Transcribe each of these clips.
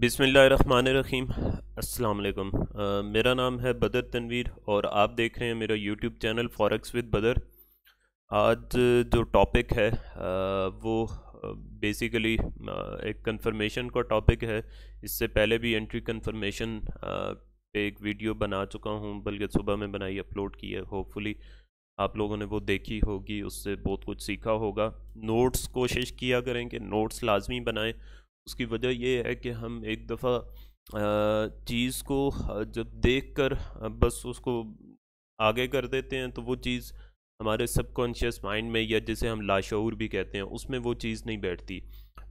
بسم اللہ الرحمن الرحیم السلام علیکم میرا نام ہے بدر تنویر اور آپ دیکھ رہے ہیں میرا YouTube channel forex with Badar آج جو ٹاپک ہے وہ بیسیکلی ایک کنفرمیشن کا ٹاپک ہے اس سے پہلے بھی انٹری کنفرمیشن پہ ایک ویڈیو بنا چکا ہوں بلکہ صبح میں بنائی اپلوڈ کی ہوپ فلی آپ لوگوں نے وہ دیکھی ہوگی اس سے بہت کچھ سیکھا ہوگا نوٹس کوشش کیا کریں کہ نوٹس لازمی بنائیں اس کی وجہ یہ ہے کہ ہم ایک دفعہ چیز کو جب دیکھ کر بس اس کو آگے کر دیتے ہیں تو وہ چیز ہمارے سب کانشیس مائنڈ میں یا جسے ہم لاشعور بھی کہتے ہیں اس میں وہ چیز نہیں بیٹھتی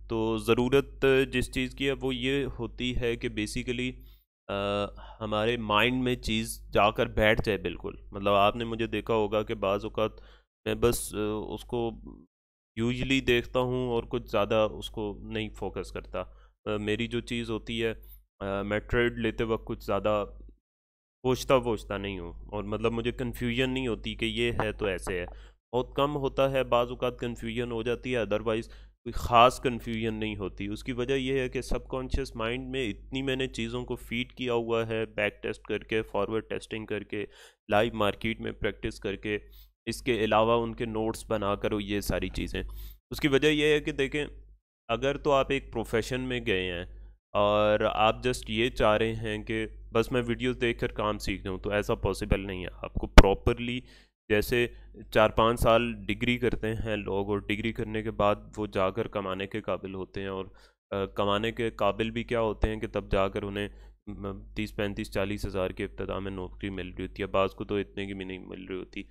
تو ضرورت جس چیز کی ہے وہ یہ ہوتی ہے کہ بیسیکلی ہمارے مائنڈ میں چیز جا کر بیٹھ جائے بالکل مطلب آپ نے مجھے دیکھا ہوگا کہ بعض اوقات میں بس اس کو یوزلی دیکھتا ہوں اور کچھ زیادہ اس کو نہیں فوکس کرتا میری جو چیز ہوتی ہے میں ٹریڈ لیتے وقت کچھ زیادہ پوچھتا پوچھتا نہیں ہوں اور مطلب مجھے کنفیوژن نہیں ہوتی کہ یہ ہے تو ایسے ہے بہت کم ہوتا ہے بعض اوقات کنفیوژن ہو جاتی ہے ادروائز کوئی خاص کنفیوژن نہیں ہوتی اس کی وجہ یہ ہے کہ سب کانشیس مائنڈ میں اتنی میں نے چیزوں کو فیڈ کیا ہوا ہے بیک ٹیسٹ کر کے فارورڈ ٹیسٹنگ کر کے لائیو مارکیٹ میں پریکٹس کر کے اس کے علاوہ ان کے نوٹس بنا کر یہ ساری چیزیں اس کی وجہ یہ ہے کہ دیکھیں اگر تو آپ ایک پروفیشن میں گئے ہیں اور آپ جسٹ یہ چاہ رہے ہیں کہ بس میں ویڈیوز دیکھ کر کام سیکھ ہوں تو ایسا پاسبل نہیں ہے آپ کو پراپرلی جیسے چار پانچ سال ڈگری کرتے ہیں لوگ اور ڈگری کرنے کے بعد وہ جا کر کمانے کے قابل ہوتے ہیں اور کمانے کے قابل بھی کیا ہوتے ہیں کہ تب جا کر انہیں تیس پینتیس چالیس ہزار کی ابتدا میں نوکری مل رہی ہوتی ہے بعض کو تو اتنے کی بھی نہیں مل رہی ہوتی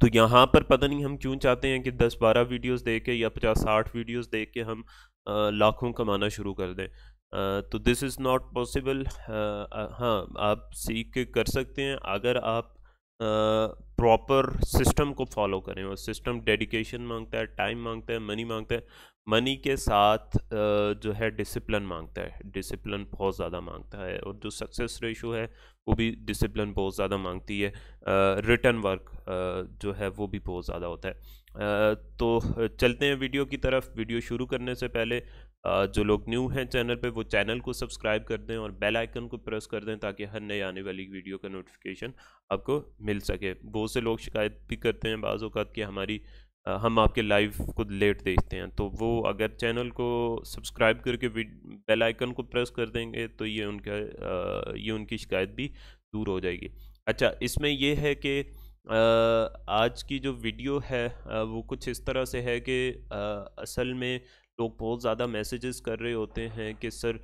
تو یہاں پر پتہ نہیں ہم کیوں چاہتے ہیں کہ دس بارہ ویڈیوز دیکھ کے یا پچاس ساٹھ ویڈیوز دیکھ کے ہم لاکھوں کمانا شروع کر دیں تو دس از ناٹ پاسبل ہاں آپ سیکھ کے کر سکتے ہیں اگر آپ پراپر سسٹم کو فالو کریں اور سسٹم ڈیڈیکیشن مانگتا ہے ٹائم مانگتا ہے منی مانگتا ہے منی کے ساتھ جو ہے ڈسپلن مانگتا ہے ڈسپلن بہت زیادہ مانگتا ہے اور جو سکسیس ریشو ہے وہ بھی ڈسپلن بہت زیادہ مانگتی ہے ریٹرن ورک جو ہے وہ بھی بہت زیادہ ہوتا ہے تو چلتے ہیں ویڈیو کی طرف ویڈیو شروع کرنے سے پہلے جو لوگ نیو ہیں چینل پہ وہ چینل کو سبسکرائب کر دیں اور بیل آئکن کو پریس کر دیں تاکہ ہر نئے آنے والی ویڈیو کا نوٹفکیشن آپ کو مل سکے بہت سے لوگ شکایت بھی کرتے ہیں بعض اوقات کہ ہماری ہم آپ کے لائف کو لیٹ دیکھتے ہیں تو وہ اگر چینل کو سبسکرائب کر کے بیل آئکن کو پریس کر دیں گے تو یہ ان کا یہ ان کی شکایت بھی دور ہو جائے گی اچھا اس میں یہ ہے کہ آج کی جو ویڈیو ہے وہ کچھ اس طرح سے ہے کہ اصل میں لوگ بہت زیادہ میسیجز کر رہے ہوتے ہیں کہ سر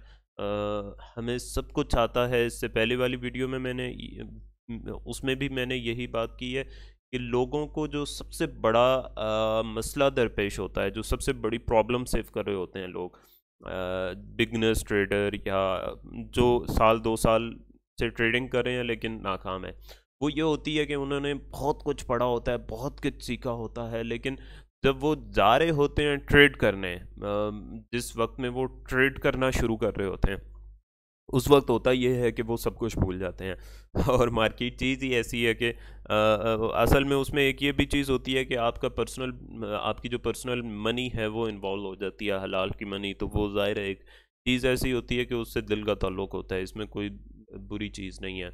ہمیں سب کچھ چاہتا ہے اس سے پہلے والی ویڈیو میں میں نے اس میں بھی میں نے یہی بات کی ہے کہ لوگوں کو جو سب سے بڑا مسئلہ درپیش ہوتا ہے جو سب سے بڑی پرابلم سیو کر رہے ہوتے ہیں لوگ بگنس ٹریڈر یا جو سال دو سال سے ٹریڈنگ کر رہے ہیں لیکن ناکام ہے وہ یہ ہوتی ہے کہ انہوں نے بہت کچھ پڑھا ہوتا ہے بہت کچھ سیکھا ہوتا ہے لیکن جب وہ جا رہے ہوتے ہیں ٹریڈ کرنے جس وقت میں وہ ٹریڈ کرنا شروع کر رہے ہوتے ہیں اس وقت ہوتا یہ ہے کہ وہ سب کچھ بھول جاتے ہیں اور مارکیٹ چیز ہی ایسی ہے کہ اصل میں اس میں ایک یہ بھی چیز ہوتی ہے کہ آپ کا پرسنل آپ کی جو پرسنل منی ہے وہ انوالو ہو جاتی ہے حلال کی منی تو وہ ظاہر ہے ایک چیز ایسی ہوتی ہے کہ اس سے دل کا تعلق ہوتا ہے اس میں کوئی بری چیز نہیں ہے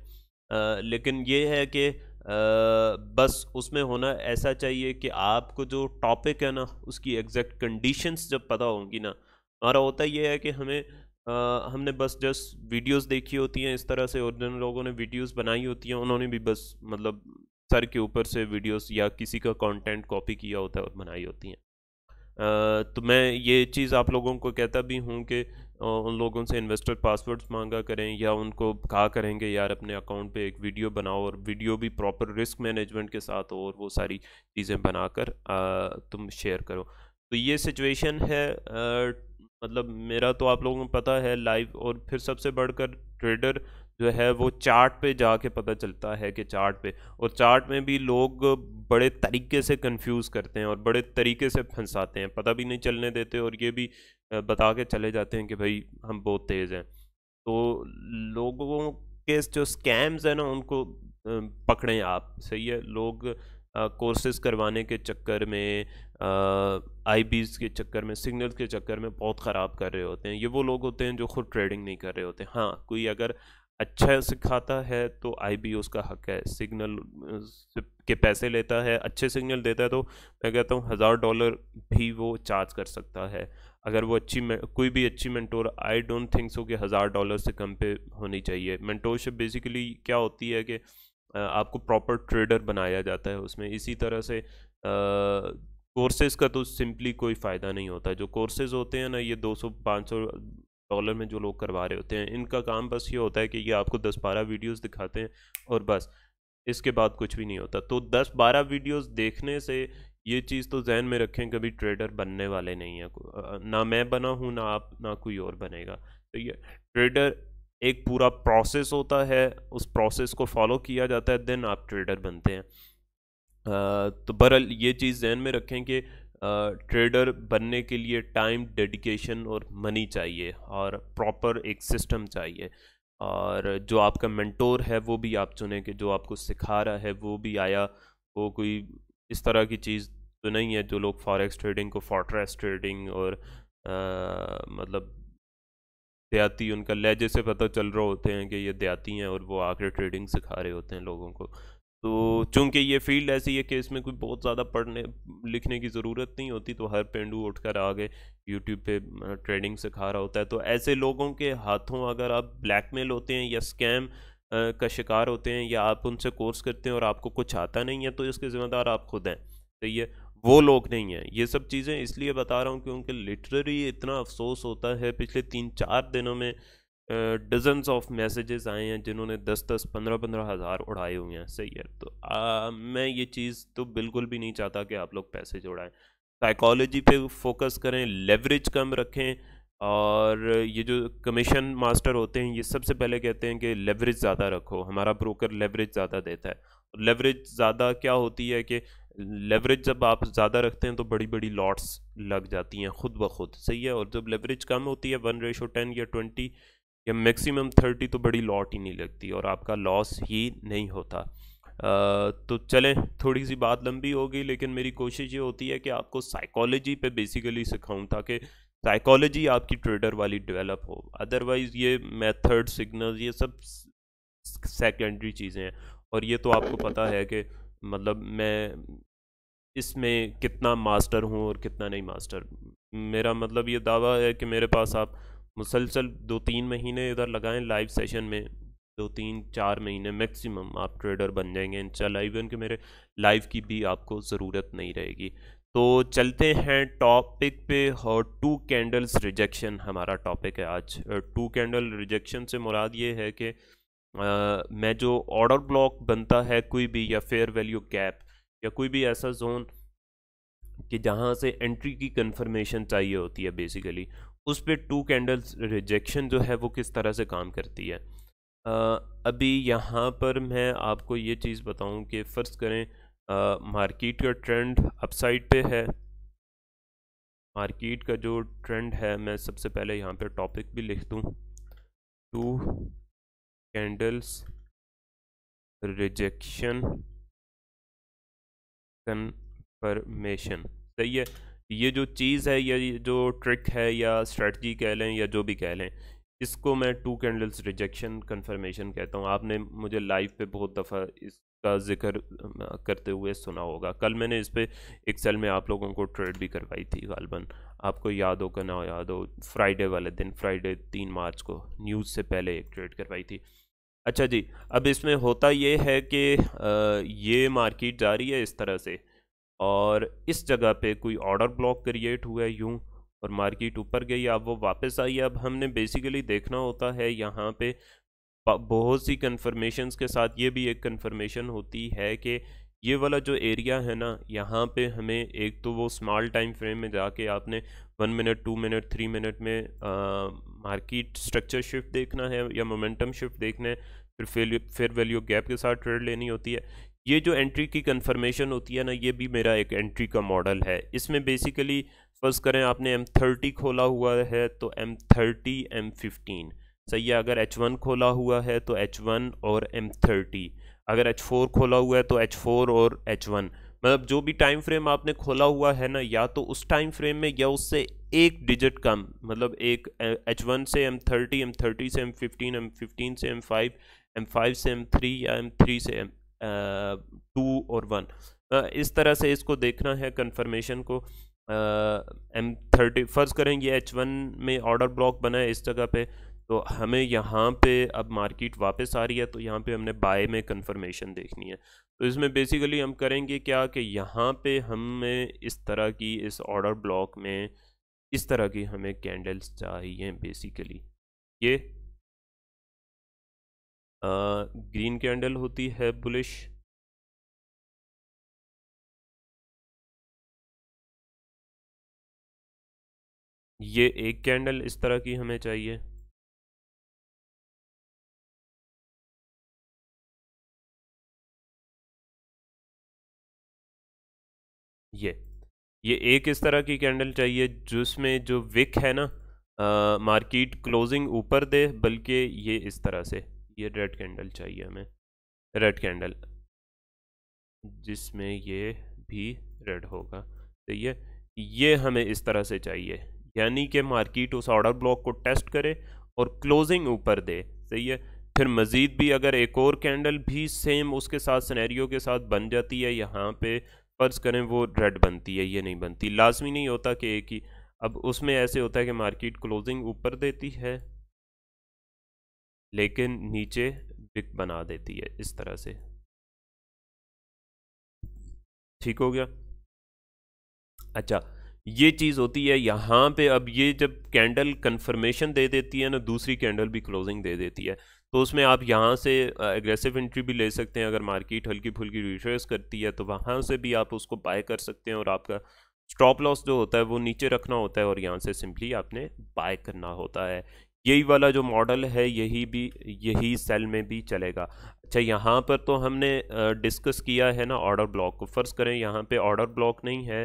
لیکن یہ ہے کہ بس اس میں ہونا ایسا چاہیے کہ آپ کو جو ٹاپک ہے نا اس کی ایگزیکٹ کنڈیشنز جب پتا ہوں گی نا ہمارا ہوتا یہ ہے کہ ہمیں ہم نے بس جس ویڈیوز دیکھی ہوتی ہیں اس طرح سے اور جن لوگوں نے ویڈیوز بنائی ہوتی ہیں انہوں نے بھی بس مطلب سر کے اوپر سے ویڈیوز یا کسی کا کانٹینٹ کاپی کیا ہوتا ہے اور بنائی ہوتی ہیں تو میں یہ چیز آپ لوگوں کو کہتا بھی ہوں کہ ان لوگوں سے انویسٹر پاسورڈز مانگا کریں یا ان کو کہا کریں گے یار اپنے اکاؤنٹ پہ ایک ویڈیو بناؤ اور ویڈیو بھی پراپر رسک مینجمنٹ کے ساتھ اور وہ ساری چیزیں بنا کر تم شیئر کرو تو یہ سچویشن ہے مطلب میرا تو آپ لوگوں کو پتہ ہے لائیو اور پھر سب سے بڑھ کر ٹریڈر جو ہے وہ چارٹ پہ جا کے پتہ چلتا ہے کہ چارٹ پہ اور چارٹ میں بھی لوگ بڑے طریقے سے کنفیوز کرتے ہیں اور بڑے طریقے سے پھنساتے ہیں پتہ بھی نہیں چلنے دیتے اور یہ بھی بتا کے چلے جاتے ہیں کہ بھائی ہم بہت تیز ہیں تو لوگوں کے جو سکیمز ہیں نا ان کو پکڑیں آپ صحیح ہے لوگ کورسز کروانے کے چکر میں آئی بیز کے چکر میں سگنل کے چکر میں بہت خراب کر رہے ہوتے ہیں یہ وہ لوگ ہوتے ہیں جو خود ٹریڈنگ نہیں کر رہے ہوتے ہیں ہاں کوئی اگر اچھا سکھاتا ہے تو آئی بی اس کا حق ہے سگنل کے پیسے لیتا ہے اچھے سگنل دیتا ہے تو میں کہتا ہوں ہزار ڈالر بھی وہ چارج کر سکتا ہے اگر وہ اچھی کوئی بھی اچھی mentor I don't think so کہ ہزار ڈالر سے کم پہ ہونی چاہیے مینٹورشپ شپ کیا ہوتی ہے کہ آپ کو پراپر ٹریڈر بنایا جاتا ہے اس میں اسی طرح سے کورسز کا تو سمپلی کوئی فائدہ نہیں ہوتا جو کورسز ہوتے ہیں نا یہ دو سو پانچ سو ڈالر میں جو لوگ کروا رہے ہوتے ہیں ان کا کام بس یہ ہوتا ہے کہ یہ آپ کو دس بارہ ویڈیوز دکھاتے ہیں اور بس اس کے بعد کچھ بھی نہیں ہوتا تو دس بارہ ویڈیوز دیکھنے سے یہ چیز تو ذہن میں رکھیں کبھی ٹریڈر بننے والے نہیں ہیں نہ میں بنا ہوں نہ آپ نہ کوئی اور بنے گا تو یہ ٹریڈر ایک پورا پروسیس ہوتا ہے اس پروسیس کو فالو کیا جاتا ہے دین آپ ٹریڈر بنتے ہیں تو برحال یہ چیز ذہن میں رکھیں کہ ٹریڈر بننے کے لیے ٹائم ڈیڈیکیشن اور منی چاہیے اور پراپر ایک سسٹم چاہیے اور جو آپ کا مینٹور ہے وہ بھی آپ چنیں کہ جو آپ کو سکھا رہا ہے وہ بھی آیا وہ کوئی اس طرح کی چیز تو نہیں ہے جو لوگ فاریکس ٹریڈنگ کو فورٹریس ٹریڈنگ اور مطلب دیاتی ان کا لہجے سے پتہ چل رہے ہوتے ہیں کہ یہ دیاتی ہیں اور وہ آ کے ٹریڈنگ سکھا رہے ہوتے ہیں لوگوں کو تو چونکہ یہ فیلڈ ایسی ہے کہ اس میں کوئی بہت زیادہ پڑھنے لکھنے کی ضرورت نہیں ہوتی تو ہر پینڈو اٹھ کر آگے یوٹیوب پہ ٹریڈنگ سکھا رہا ہوتا ہے تو ایسے لوگوں کے ہاتھوں اگر آپ بلیک میل ہوتے ہیں یا اسکیم کا شکار ہوتے ہیں یا آپ ان سے کورس کرتے ہیں اور آپ کو کچھ آتا نہیں ہے تو اس کے ذمہ دار آپ خود ہیں تو یہ وہ لوگ نہیں ہیں یہ سب چیزیں اس لیے بتا رہا ہوں کیونکہ لٹرری اتنا افسوس ہوتا ہے پچھلے تین چار دنوں میں ڈزنس آف میسیجز آئے ہیں جنہوں نے دس دس پندرہ پندرہ ہزار اڑائے ہوئے ہیں صحیح ہے تو میں یہ چیز تو بالکل بھی نہیں چاہتا کہ آپ لوگ پیسے جوڑائیں سائیکالوجی پہ فوکس کریں لیوریج کم رکھیں اور یہ جو کمیشن ماسٹر ہوتے ہیں یہ سب سے پہلے کہتے ہیں کہ لیوریج زیادہ رکھو ہمارا بروکر لیوریج زیادہ دیتا ہے لیوریج زیادہ کیا ہوتی ہے کہ لیوریج جب آپ زیادہ رکھتے ہیں تو بڑی بڑی لاٹس لگ جاتی ہیں خود بخود صحیح ہے اور جب لیوریج کم ہوتی ہے ون ریشو ٹین یا ٹوینٹی یا میکسیمم تھرٹی تو بڑی لوٹ ہی نہیں لگتی اور آپ کا لاس ہی نہیں ہوتا تو چلیں تھوڑی سی بات لمبی ہوگی لیکن میری کوشش یہ ہوتی ہے کہ آپ کو سائیکالوجی پہ بیسیکلی سکھاؤں تاکہ سائیکالوجی آپ کی ٹریڈر والی ڈیولپ ہو ادر وائز یہ میتھڈ سگنلز یہ سب سیکنڈری چیزیں ہیں اور یہ تو آپ کو پتہ ہے کہ مطلب میں اس میں کتنا ماسٹر ہوں اور کتنا نہیں ماسٹر میرا مطلب یہ دعویٰ ہے کہ میرے پاس آپ مسلسل دو تین مہینے ادھر لگائیں لائیو سیشن میں دو تین چار مہینے میکسیمم آپ ٹریڈر بن جائیں گے انشاءاللہ ایون کہ میرے لائیو کی بھی آپ کو ضرورت نہیں رہے گی تو چلتے ہیں ٹاپک پہ اور ٹو کینڈلز ریجیکشن ہمارا ٹاپک ہے آج ٹو کینڈل ریجیکشن سے مراد یہ ہے کہ میں جو آرڈر بلاک بنتا ہے کوئی بھی یا فیئر ویلیو گیپ یا کوئی بھی ایسا زون کہ جہاں سے انٹری کی کنفرمیشن چاہیے ہوتی ہے بیسیکلی اس پہ ٹو کینڈلز ریجیکشن جو ہے وہ کس طرح سے کام کرتی ہے ابھی یہاں پر میں آپ کو یہ چیز بتاؤں کہ فرض کریں مارکیٹ کا ٹرینڈ اپ سائڈ پہ ہے مارکیٹ کا جو ٹرینڈ ہے میں سب سے پہلے یہاں پہ ٹاپک بھی لکھ دوں ٹو کینڈلس ریجیکشن کنفرمیشن صحیح ہے یہ جو چیز ہے یا جو ٹرک ہے یا اسٹریٹجی کہہ لیں یا جو بھی کہہ لیں اس کو میں ٹو کینڈلس ریجیکشن کنفرمیشن کہتا ہوں آپ نے مجھے لائف پہ بہت دفعہ اس کا ذکر کرتے ہوئے سنا ہوگا کل میں نے اس پہ ایک سیل میں آپ لوگوں کو ٹریڈ بھی کروائی تھی غالباً آپ کو یاد ہو کہ نہ یاد ہو فرائیڈے والے دن فرائیڈے تین مارچ کو نیوز سے پہلے ایک ٹریڈ کروائی تھی اچھا جی اب اس میں ہوتا یہ ہے کہ یہ مارکیٹ جا رہی ہے اس طرح سے اور اس جگہ پہ کوئی آرڈر بلاک کریٹ ہوا ہے یوں اور مارکیٹ اوپر گئی اب وہ واپس آئی اب ہم نے بیسیکلی دیکھنا ہوتا ہے یہاں پہ بہت سی کنفرمیشنز کے ساتھ یہ بھی ایک کنفرمیشن ہوتی ہے کہ یہ والا جو ایریا ہے نا یہاں پہ ہمیں ایک تو وہ سمال ٹائم فریم میں جا کے آپ نے one minute two minute three minute میں مارکیٹ سٹرکچر شفٹ دیکھنا ہے یا مومنٹم شفٹ دیکھنا ہے پھر فیر ویلیو گیپ کے ساتھ ٹریڈ لینی ہوتی ہے یہ جو انٹری کی کنفرمیشن ہوتی ہے نا یہ بھی میرا ایک انٹری کا ماڈل ہے اس میں بیسیکلی فرض کریں آپ نے ایم تھرٹی کھولا ہوا ہے تو ایم تھرٹی ایم ففٹین صحیح ہے اگر ایچ ون کھولا ہوا ہے تو ایچ ون اور ایم تھرٹی اگر ایچ فور کھولا ہوا ہے تو ایچ فور اور ایچ ون مطلب جو بھی ٹائم فریم آپ نے کھولا ہوا ہے نا یا تو اس ٹائم فریم میں یا اس سے ایک ڈیجٹ کم مطلب ایک ایچ ون سے ایم تھرٹی ایم تھرٹی سے ایم ففٹین ایم ففٹین سے ایم فائیو ایم فائیو سے ایم تھری یا ایم تھری سے ایم ٹو اور ون اس طرح سے اس کو دیکھنا ہے کنفرمیشن کو ایم تھرٹی فرض کریں یہ ایچ ون میں آرڈر بلاک بنا ہے اس جگہ پہ تو ہمیں یہاں پہ اب مارکیٹ واپس آ رہی ہے تو یہاں پہ ہم نے بائی میں کنفرمیشن دیکھنی ہے تو اس میں بیسیکلی ہم کریں گے کیا کہ یہاں پہ ہمیں اس طرح کی اس آرڈر بلاک میں اس طرح کی ہمیں کینڈلس چاہیے بیسیکلی یہ گرین کینڈل ہوتی ہے بلش یہ ایک کینڈل اس طرح کی ہمیں چاہیے یہ یہ ایک اس طرح کی کینڈل چاہیے جس میں جو وک ہے نا مارکیٹ کلوزنگ اوپر دے بلکہ یہ اس طرح سے یہ ریڈ کینڈل چاہیے ہمیں ریڈ کینڈل جس میں یہ بھی ریڈ ہوگا صحیح ہے یہ ہمیں اس طرح سے چاہیے یعنی کہ مارکیٹ اس آرڈر بلاک کو ٹیسٹ کرے اور کلوزنگ اوپر دے صحیح ہے پھر مزید بھی اگر ایک اور کینڈل بھی سیم اس کے ساتھ سنیریو کے ساتھ بن جاتی ہے یہاں پہ فرض کریں وہ ریڈ بنتی ہے یہ نہیں بنتی لازمی نہیں ہوتا کہ ایک ہی اب اس میں ایسے ہوتا ہے کہ مارکیٹ کلوزنگ اوپر دیتی ہے لیکن نیچے بک بنا دیتی ہے اس طرح سے ٹھیک ہو گیا اچھا یہ چیز ہوتی ہے یہاں پہ اب یہ جب کینڈل کنفرمیشن دے دیتی ہے نا دوسری کینڈل بھی کلوزنگ دے دیتی ہے تو اس میں آپ یہاں سے اگریسو انٹری بھی لے سکتے ہیں اگر مارکیٹ ہلکی پھلکی ریٹریس کرتی ہے تو وہاں سے بھی آپ اس کو بائی کر سکتے ہیں اور آپ کا اسٹاپ لاس جو ہوتا ہے وہ نیچے رکھنا ہوتا ہے اور یہاں سے سمپلی آپ نے بائی کرنا ہوتا ہے یہی والا جو ماڈل ہے یہی بھی یہی سیل میں بھی چلے گا اچھا یہاں پر تو ہم نے ڈسکس کیا ہے نا آرڈر بلاک کو فرض کریں یہاں پہ آرڈر بلاک نہیں ہے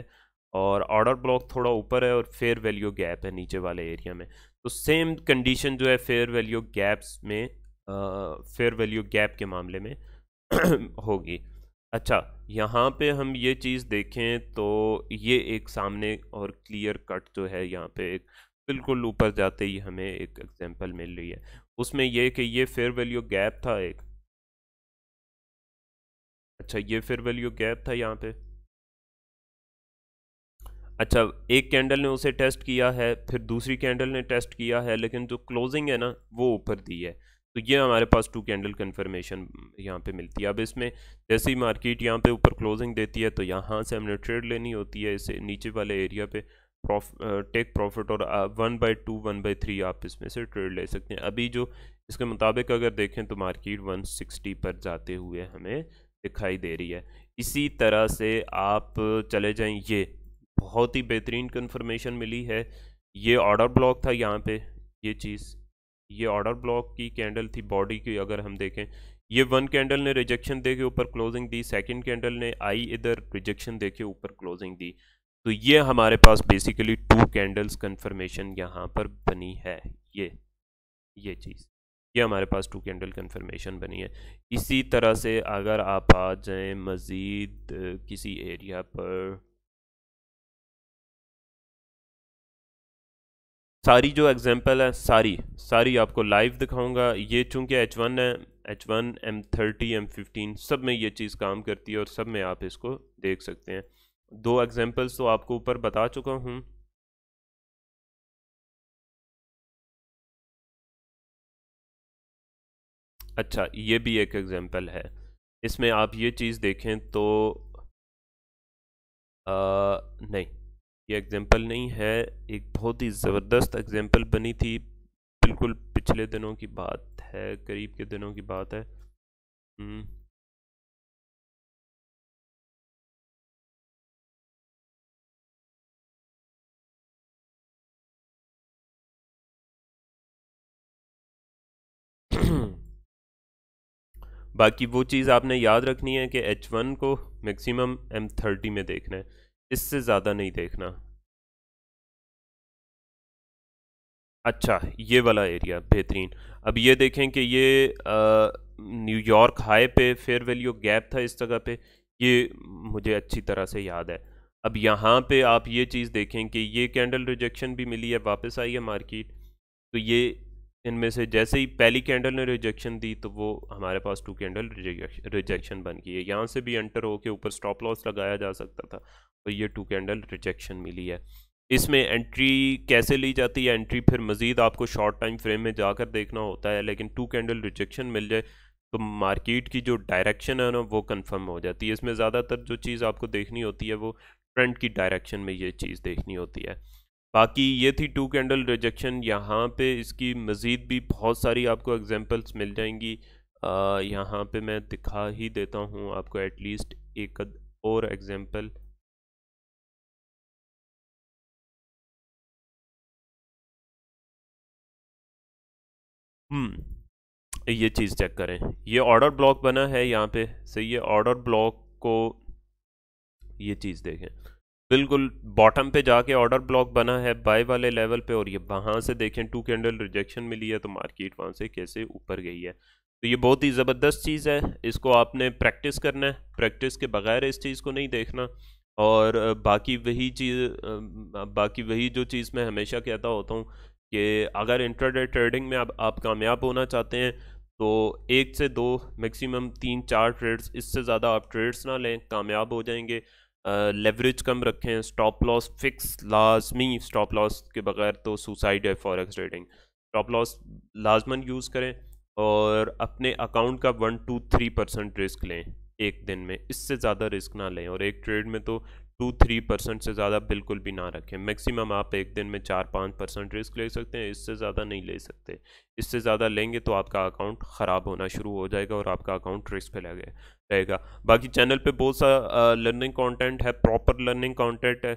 اور آرڈر بلاک تھوڑا اوپر ہے اور فیئر ویلیو گیپ ہے نیچے والے ایریا میں تو سیم کنڈیشن جو ہے فیئر ویلیو گیپس میں فیئر ویلیو گیپ کے معاملے میں ہوگی اچھا یہاں پہ ہم یہ چیز دیکھیں تو یہ ایک سامنے اور کلیئر کٹ جو ہے یہاں پہ ایک بالکل اوپر جاتے ہی ہمیں ایک ایگزامپل مل رہی ہے اس میں یہ کہ یہ فیئر ویلیو گیپ تھا ایک اچھا یہ فیئر ویلیو گیپ تھا یہاں پہ اچھا ایک کینڈل نے اسے ٹیسٹ کیا ہے پھر دوسری کینڈل نے ٹیسٹ کیا ہے لیکن جو کلوزنگ ہے نا وہ اوپر دی ہے تو یہ ہمارے پاس ٹو کینڈل کنفرمیشن یہاں پہ ملتی ہے اب اس میں جیسی مارکیٹ یہاں پہ اوپر کلوزنگ دیتی ہے تو یہاں سے ہم نے ٹریڈ لینی ہوتی ہے اسے نیچے والے ایریا پہ ٹیک پروفٹ uh, اور one by two one by three آپ اس میں سے ٹریڈ لے سکتے ہیں ابھی جو اس کے مطابق اگر دیکھیں تو مارکیٹ ون سکسٹی پر جاتے ہوئے ہمیں دکھائی دے رہی ہے اسی طرح سے آپ چلے جائیں یہ بہت ہی بہترین کنفرمیشن ملی ہے یہ آرڈر بلاک تھا یہاں پہ یہ چیز یہ آرڈر بلاک کی کینڈل تھی باڈی کی اگر ہم دیکھیں یہ ون کینڈل نے ریجیکشن دے کے اوپر کلوزنگ دی سیکنڈ کینڈل نے آئی ادھر ریجیکشن دے کے اوپر کلوزنگ دی تو یہ ہمارے پاس بیسیکلی ٹو کینڈلز کنفرمیشن یہاں پر بنی ہے یہ یہ چیز یہ ہمارے پاس ٹو کینڈل کنفرمیشن بنی ہے اسی طرح سے اگر آپ آ جائیں مزید کسی ایریا پر ساری جو اگزامپل ہے ساری ساری آپ کو لائیو دکھاؤں گا یہ چونکہ ایچ ون ہے H one M thirty M fifteen سب میں یہ چیز کام کرتی ہے اور سب میں آپ اس کو دیکھ سکتے ہیں دو ایگزمپلس تو آپ کو اوپر بتا چکا ہوں اچھا یہ بھی ایک ایگزیمپل ہے اس میں آپ یہ چیز دیکھیں تو نہیں یہ اگزیمپل نہیں ہے ایک بہت ہی زبردست ایگزامپل بنی تھی بالکل پچھلے دنوں کی بات ہے قریب کے دنوں کی بات ہے Hmm. باقی وہ چیز آپ نے یاد رکھنی ہے کہ ایچ ون کو میکسیمم ایم تھرٹی میں دیکھنا ہے اس سے زیادہ نہیں دیکھنا اچھا یہ والا ایریا بہترین اب یہ دیکھیں کہ یہ نیو یارک ہائی پہ فیئر ویلیو گیپ تھا اس جگہ پہ یہ مجھے اچھی طرح سے یاد ہے اب یہاں پہ آپ یہ چیز دیکھیں کہ یہ کینڈل ریجیکشن بھی ملی ہے واپس آئی ہے مارکیٹ تو یہ ان میں سے جیسے ہی پہلی کینڈل نے ریجیکشن دی تو وہ ہمارے پاس ٹو کینڈل ریجیکشن بن گئی ہے یہاں سے بھی انٹر ہو کے اوپر سٹاپ لاس لگایا جا سکتا تھا تو یہ ٹو کینڈل ریجیکشن ملی ہے اس میں انٹری کیسے لی جاتی ہے انٹری پھر مزید آپ کو شارٹ ٹائم فریم میں جا کر دیکھنا ہوتا ہے لیکن ٹو کینڈل ریجیکشن مل جائے تو مارکیٹ کی جو ڈائریکشن ہے نا وہ کنفرم ہو جاتی ہے اس میں زیادہ تر جو چیز آپ کو دیکھنی ہوتی ہے وہ ٹرینڈ کی ڈائریکشن میں یہ چیز دیکھنی ہوتی ہے باقی یہ تھی ٹو کینڈل ریجیکشن یہاں پہ اس کی مزید بھی بہت ساری آپ کو اگزامپلس مل جائیں گی یہاں پہ میں دکھا ہی دیتا ہوں آپ کو ایٹ لیسٹ ایک اور اگزامپل یہ چیز چیک کریں یہ آرڈر بلاک بنا ہے یہاں پہ یہ آرڈر بلاک کو یہ چیز دیکھیں بالکل باٹم پہ جا کے آرڈر بلاک بنا ہے بائی والے لیول پہ اور یہ وہاں سے دیکھیں ٹو کینڈل ریجیکشن ملی ہے تو مارکیٹ وہاں سے کیسے اوپر گئی ہے تو یہ بہت ہی زبردست چیز ہے اس کو آپ نے پریکٹس کرنا ہے پریکٹس کے بغیر اس چیز کو نہیں دیکھنا اور باقی وہی چیز باقی وہی جو چیز میں ہمیشہ کہتا ہوتا ہوں کہ اگر انٹرڈے ٹریڈنگ میں آپ کامیاب ہونا چاہتے ہیں تو ایک سے دو میکسیمم تین چار ٹریڈز اس سے زیادہ آپ ٹریڈز نہ لیں کامیاب ہو جائیں گے لیوریج کم رکھیں اسٹاپ لاس فکس لازمی اسٹاپ لاس کے بغیر تو سوسائڈ ہے فوریکس ریڈنگ اسٹاپ لاس لازمان یوز کریں اور اپنے اکاؤنٹ کا one two three percent risk لیں ایک دن میں اس سے زیادہ رسک نہ لیں اور ایک ٹریڈ میں تو ٹو تھری پرسنٹ سے زیادہ بالکل بھی نہ رکھیں میکسیمم آپ ایک دن میں چار پانچ پرسنٹ رسک لے سکتے ہیں اس سے زیادہ نہیں لے سکتے اس سے زیادہ لیں گے تو آپ کا اکاؤنٹ خراب ہونا شروع ہو جائے گا اور آپ کا اکاؤنٹ رسک پہ لگے رہے گا باقی چینل پہ بہت سا لرننگ کانٹینٹ ہے پراپر لرننگ کانٹینٹ ہے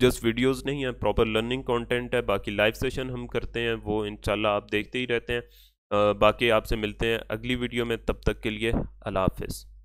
جس ویڈیوز نہیں ہیں پراپر لرننگ کانٹینٹ ہے باقی لائف سیشن ہم کرتے ہیں وہ ان شاء اللہ آپ دیکھتے ہی رہتے ہیں باقی آپ سے ملتے ہیں اگلی ویڈیو میں تب تک کے لیے اللہ حافظ